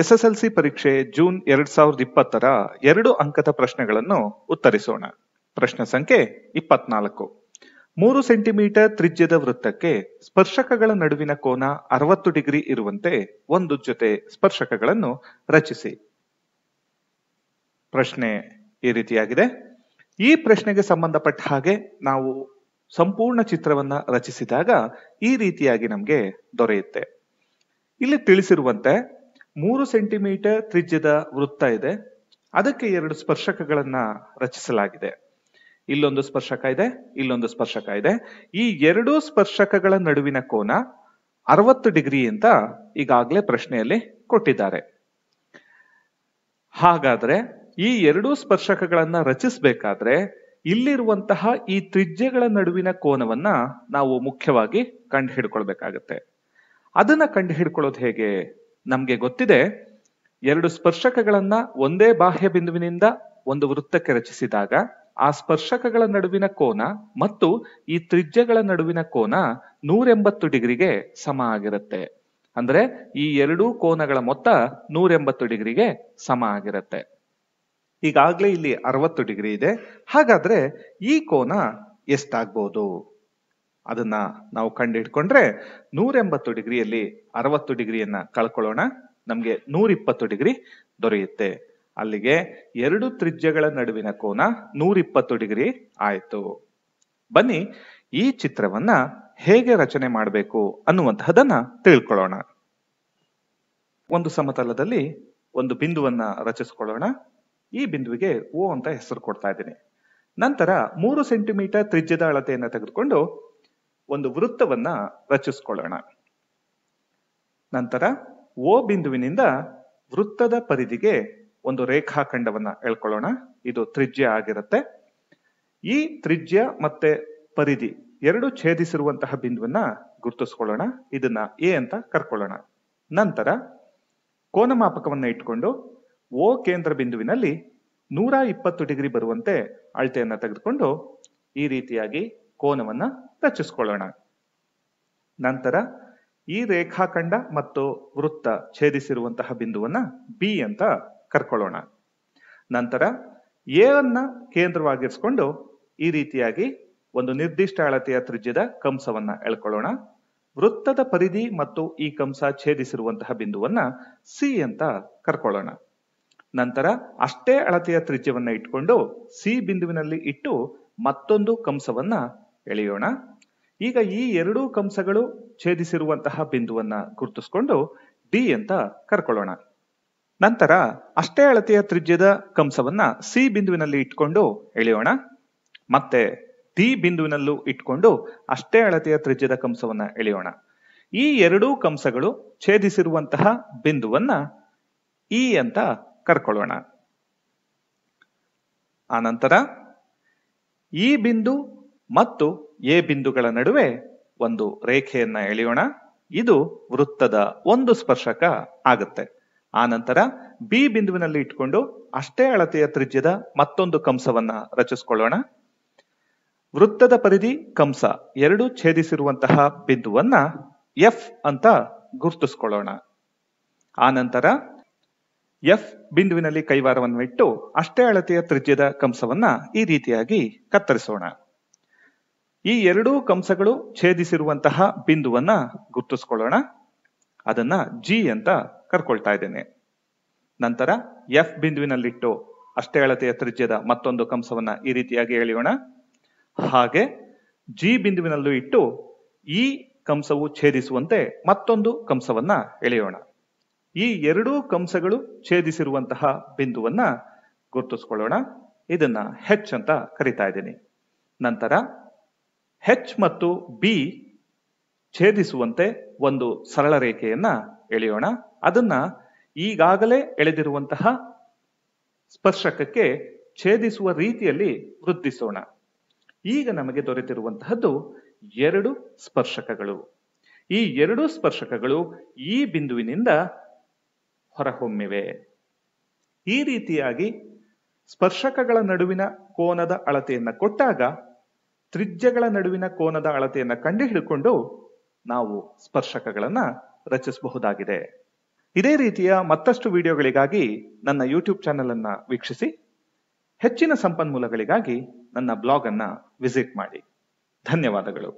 SSLC ಪರೀಕ್ಷೆ June ಎರಡ್ ಸಾವಿರದ ಇಪ್ಪತ್ತರ ಎರಡು ಅಂಕದ ಪ್ರಶ್ನೆಗಳನ್ನು ಉತ್ತರಿಸೋಣ ಪ್ರಶ್ನೆ ಸಂಖ್ಯೆ ಇಪ್ಪತ್ನಾಲ್ಕು ಮೂರು ಸೆಂಟಿಮೀಟರ್ ತ್ರಿಜ್ಯದ ವೃತ್ತಕ್ಕೆ ಸ್ಪರ್ಶಕಗಳ ನಡುವಿನ ಕೋನ ಅರವತ್ತು ಡಿಗ್ರಿ ಇರುವಂತೆ ಒಂದು ಜೊತೆ ಸ್ಪರ್ಶಕಗಳನ್ನು ರಚಿಸಿ ಪ್ರಶ್ನೆ ಈ ರೀತಿಯಾಗಿದೆ ಈ ಪ್ರಶ್ನೆಗೆ ಸಂಬಂಧಪಟ್ಟ ಹಾಗೆ ನಾವು ಸಂಪೂರ್ಣ ಚಿತ್ರವನ್ನ ರಚಿಸಿದಾಗ ಈ ರೀತಿಯಾಗಿ ನಮಗೆ ದೊರೆಯುತ್ತೆ ಇಲ್ಲಿ ತಿಳಿಸಿರುವಂತೆ ಮೂರು ಸೆಂಟಿಮೀಟರ್ ತ್ರಿಜ್ಯದ ವೃತ್ತ ಇದೆ ಅದಕ್ಕೆ ಎರಡು ಸ್ಪರ್ಶಕಗಳನ್ನ ರಚಿಸಲಾಗಿದೆ ಇಲ್ಲೊಂದು ಸ್ಪರ್ಶಕ ಇದೆ ಇಲ್ಲೊಂದು ಸ್ಪರ್ಶಕ ಇದೆ ಈ ಎರಡು ಸ್ಪರ್ಶಕಗಳ ನಡುವಿನ ಕೋನ ಅರವತ್ತು ಡಿಗ್ರಿ ಅಂತ ಈಗಾಗಲೇ ಪ್ರಶ್ನೆಯಲ್ಲಿ ಕೊಟ್ಟಿದ್ದಾರೆ ಹಾಗಾದ್ರೆ ಈ ಎರಡು ಸ್ಪರ್ಶಕಗಳನ್ನ ರಚಿಸಬೇಕಾದ್ರೆ ಇಲ್ಲಿರುವಂತಹ ಈ ತ್ರಿಜ್ಯಗಳ ನಡುವಿನ ಕೋನವನ್ನ ನಾವು ಮುಖ್ಯವಾಗಿ ಕಂಡು ಹಿಡ್ಕೊಳ್ಬೇಕಾಗತ್ತೆ ಅದನ್ನ ಕಂಡು ಹೇಗೆ ನಮ್ಗೆ ಗೊತ್ತಿದೆ ಎರಡು ಸ್ಪರ್ಶಕಗಳನ್ನ ಒಂದೇ ಬಾಹ್ಯ ಬಿಂದುವಿನಿಂದ ಒಂದು ವೃತ್ತಕ್ಕೆ ರಚಿಸಿದಾಗ ಆ ಸ್ಪರ್ಶಕಗಳ ನಡುವಿನ ಕೋನ ಮತ್ತು ಈ ತ್ರಿಜ್ಯಗಳ ನಡುವಿನ ಕೋನ ನೂರೆಂಬತ್ತು ಡಿಗ್ರಿಗೆ ಸಮ ಆಗಿರುತ್ತೆ ಅಂದ್ರೆ ಈ ಎರಡೂ ಕೋನಗಳ ಮೊತ್ತ ನೂರೆಂಬತ್ತು ಡಿಗ್ರಿಗೆ ಸಮ ಆಗಿರುತ್ತೆ ಈಗಾಗ್ಲೇ ಇಲ್ಲಿ ಅರವತ್ತು ಡಿಗ್ರಿ ಇದೆ ಹಾಗಾದ್ರೆ ಈ ಕೋನ ಎಷ್ಟಾಗ್ಬೋದು ಅದನ್ನ ನಾವು ಕಂಡು ಹಿಡ್ಕೊಂಡ್ರೆ ನೂರ ಎಂಬತ್ತು ಡಿಗ್ರಿಯಲ್ಲಿ ಅರವತ್ತು ಡಿಗ್ರಿಯನ್ನ ಕಳ್ಕೊಳ್ಳೋಣ ನಮಗೆ ನೂರಿಪ್ಪತ್ತು ಡಿಗ್ರಿ ದೊರೆಯುತ್ತೆ ಅಲ್ಲಿಗೆ ಎರಡು ತ್ರಿಜ್ಯಗಳ ನಡುವಿನ ಕೋನ ನೂರಿಪ್ಪತ್ತು ಡಿಗ್ರಿ ಆಯಿತು ಬನ್ನಿ ಈ ಚಿತ್ರವನ್ನ ಹೇಗೆ ರಚನೆ ಮಾಡಬೇಕು ಅನ್ನುವಂತಹದನ್ನ ತಿಳ್ಕೊಳ್ಳೋಣ ಒಂದು ಸಮತಲದಲ್ಲಿ ಒಂದು ಬಿಂದುವನ್ನ ರಚಿಸ್ಕೊಳ್ಳೋಣ ಈ ಬಿಂದುವಿಗೆ ಓ ಅಂತ ಹೆಸರು ಕೊಡ್ತಾ ಇದ್ದೀನಿ ನಂತರ ಮೂರು ಸೆಂಟಿಮೀಟರ್ ತ್ರಿಜ್ಯದ ಅಳತೆಯನ್ನು ತೆಗೆದುಕೊಂಡು ಒಂದು ವೃತ್ತವನ್ನ ರಚಿಸ್ಕೊಳ್ಳೋಣ ನಂತರ ಓ ಬಿಂದುವಿನಿಂದ ವೃತ್ತದ ಪರಿಧಿಗೆ ಒಂದು ರೇಖಾಖಂಡವನ್ನ ಹೇಳ್ಕೊಳ್ಳೋಣ ಇದು ತ್ರಿಜ್ಯ ಆಗಿರುತ್ತೆ ಈ ತ್ರಿಜ್ಯ ಮತ್ತೆ ಪರಿಧಿ ಎರಡು ಛೇದಿಸಿರುವಂತಹ ಬಿಂದುವನ್ನ ಗುರುತಿಸ್ಕೊಳ್ಳೋಣ ಇದನ್ನ ಎ ಅಂತ ಕರ್ಕೊಳ್ಳೋಣ ನಂತರ ಕೋನಮಾಪಕವನ್ನ ಇಟ್ಕೊಂಡು ಓ ಕೇಂದ್ರ ಬಿಂದುವಿನಲ್ಲಿ ನೂರ ಇಪ್ಪತ್ತು ಡಿಗ್ರಿ ಬರುವಂತೆ ಅಳತೆಯನ್ನ ತೆಗೆದುಕೊಂಡು ಈ ರೀತಿಯಾಗಿ ಕೋನವನ್ನ ರಚಿಸಿಕೊಳ್ಳೋಣ ನಂತರ ಈ ರೇಖಾಖಂಡ ಮತ್ತು ವೃತ್ತ ಛೇದಿಸಿರುವಂತಹ ಬಿಂದುವನ್ನ ಬಿ ಅಂತ ಕರ್ಕೊಳ್ಳೋಣ ನಂತರ ಎ ಅನ್ನ ಕೇಂದ್ರವಾಗಿರಿಸಿಕೊಂಡು ಈ ರೀತಿಯಾಗಿ ಒಂದು ನಿರ್ದಿಷ್ಟ ಅಳತೆಯ ತ್ರಿಜ್ಯದ ಕಂಸವನ್ನ ಎಳ್ಕೊಳ್ಳೋಣ ವೃತ್ತದ ಪರಿಧಿ ಮತ್ತು ಈ ಕಂಸ ಛೇದಿಸಿರುವಂತಹ ಬಿಂದುವನ್ನ ಸಿ ಅಂತ ಕರ್ಕೊಳ್ಳೋಣ ನಂತರ ಅಷ್ಟೇ ಅಳತೆಯ ತ್ರಿಜ್ಯವನ್ನ ಇಟ್ಕೊಂಡು ಸಿ ಬಿಂದುವಿನಲ್ಲಿ ಇಟ್ಟು ಮತ್ತೊಂದು ಕಂಸವನ್ನ ಎಳೆಯೋಣ ಈಗ ಈ ಎರಡೂ ಕಂಸಗಳು ಛೇದಿಸಿರುವಂತಹ ಬಿಂದುವನ್ನ ಗುರುತಿಸ್ಕೊಂಡು ಡಿ ಅಂತ ಕರ್ಕೊಳ್ಳೋಣ ನಂತರ ಅಷ್ಟೇ ಅಳತೆಯ ತ್ರಿಜ್ಯದ ಕಂಸವನ್ನ ಸಿ ಬಿಂದುವಿನಲ್ಲಿ ಇಟ್ಕೊಂಡು ಎಳೆಯೋಣ ಮತ್ತೆ ಡಿ ಬಿಂದುವಿನಲ್ಲೂ ಇಟ್ಕೊಂಡು ಅಷ್ಟೇ ಅಳತೆಯ ತ್ರಿಜ್ಯದ ಕಂಸವನ್ನ ಎಳೆಯೋಣ ಈ ಎರಡೂ ಕಂಸಗಳು ಛೇದಿಸಿರುವಂತಹ ಬಿಂದುವನ್ನ ಇ ಅಂತ ಕರ್ಕೊಳ್ಳೋಣ ಆ ನಂತರ ಈ ಬಿಂದು ಮತ್ತು ಎ ಬಿಂದುಗಳ ನಡುವೆ ಒಂದು ರೇಖೆಯನ್ನ ಎಳೆಯೋಣ ಇದು ವೃತ್ತದ ಒಂದು ಸ್ಪರ್ಶಕ ಆಗುತ್ತೆ ಆ ನಂತರ ಬಿ ಬಿಂದುವಿನಲ್ಲಿ ಇಟ್ಕೊಂಡು ಅಷ್ಟೇ ಅಳತೆಯ ತ್ರಿಜ್ಯದ ಮತ್ತೊಂದು ಕಂಸವನ್ನ ರಚಿಸ್ಕೊಳ್ಳೋಣ ವೃತ್ತದ ಪರಿಧಿ ಕಂಸ ಎರಡು ಛೇದಿಸಿರುವಂತಹ ಬಿಂದುವನ್ನ ಎಫ್ ಅಂತ ಗುರುತಿಸ್ಕೊಳ್ಳೋಣ ಆ ನಂತರ ಎಫ್ ಬಿಂದುವಿನಲ್ಲಿ ಕೈವಾರವನ್ನು ಇಟ್ಟು ಅಷ್ಟೇ ಅಳತೆಯ ತ್ರಿಜ್ಯದ ಕಂಸವನ್ನ ಈ ರೀತಿಯಾಗಿ ಕತ್ತರಿಸೋಣ ಈ ಎರಡೂ ಕಂಸಗಳು ಛೇದಿಸಿರುವಂತಹ ಬಿಂದುವನ್ನ ಗುರ್ತಿಸ್ಕೊಳ್ಳೋಣ ಅದನ್ನ ಜಿ ಅಂತ ಕರ್ಕೊಳ್ತಾ ಇದ್ದೇನೆ ನಂತರ ಎಫ್ ಬಿಂದುವಿನಲ್ಲಿಟ್ಟು ಅಷ್ಟೇ ಅಳತೆಯ ತ್ರಿಜ್ಯದ ಮತ್ತೊಂದು ಕಂಸವನ್ನ ಈ ರೀತಿಯಾಗಿ ಎಳೆಯೋಣ ಹಾಗೆ ಜಿ ಬಿಂದುವಿನಲ್ಲೂ ಇಟ್ಟು ಈ ಕಂಸವು ಛೇದಿಸುವಂತೆ ಮತ್ತೊಂದು ಕಂಸವನ್ನ ಎಳೆಯೋಣ ಈ ಎರಡೂ ಕಂಸಗಳು ಛೇದಿಸಿರುವಂತಹ ಬಿಂದುವನ್ನ ಗುರುತಿಸ್ಕೊಳ್ಳೋಣ ಇದನ್ನ ಹೆಚ್ ಅಂತ ಕರಿತಾ ಇದ್ದೀನಿ ನಂತರ ಹೆಚ್ ಮತ್ತು ಬಿ ಛೇದಿಸುವಂತೆ ಒಂದು ಸರಳ ರೇಖೆಯನ್ನ ಎಳೆಯೋಣ ಅದನ್ನ ಈಗಾಗಲೇ ಎಳೆದಿರುವಂತಹ ಸ್ಪರ್ಶಕಕ್ಕೆ ಛೇದಿಸುವ ರೀತಿಯಲ್ಲಿ ವೃದ್ಧಿಸೋಣ ಈಗ ನಮಗೆ ದೊರೆತಿರುವಂತಹದ್ದು ಎರಡು ಸ್ಪರ್ಶಕಗಳು ಈ ಎರಡು ಸ್ಪರ್ಶಕಗಳು ಈ ಬಿಂದುವಿನಿಂದ ಹೊರಹೊಮ್ಮಿವೆ ಈ ರೀತಿಯಾಗಿ ಸ್ಪರ್ಶಕಗಳ ನಡುವಿನ ಕೋನದ ಅಳತೆಯನ್ನು ಕೊಟ್ಟಾಗ ತ್ರಿಜ್ಯಗಳ ನಡುವಿನ ಕೋನದ ಅಳತೆಯನ್ನು ಕಂಡುಹಿಡಿಕೊಂಡು ನಾವು ಸ್ಪರ್ಶಕಗಳನ್ನು ರಚಿಸಬಹುದಾಗಿದೆ ಇದೇ ರೀತಿಯ ಮತ್ತಷ್ಟು ವಿಡಿಯೋಗಳಿಗಾಗಿ ನನ್ನ ಯೂಟ್ಯೂಬ್ ಚಾನೆಲ್ ಅನ್ನು ವೀಕ್ಷಿಸಿ ಹೆಚ್ಚಿನ ಸಂಪನ್ಮೂಲಗಳಿಗಾಗಿ ನನ್ನ ಬ್ಲಾಗ್ ಅನ್ನು ವಿಸಿಟ್ ಮಾಡಿ ಧನ್ಯವಾದಗಳು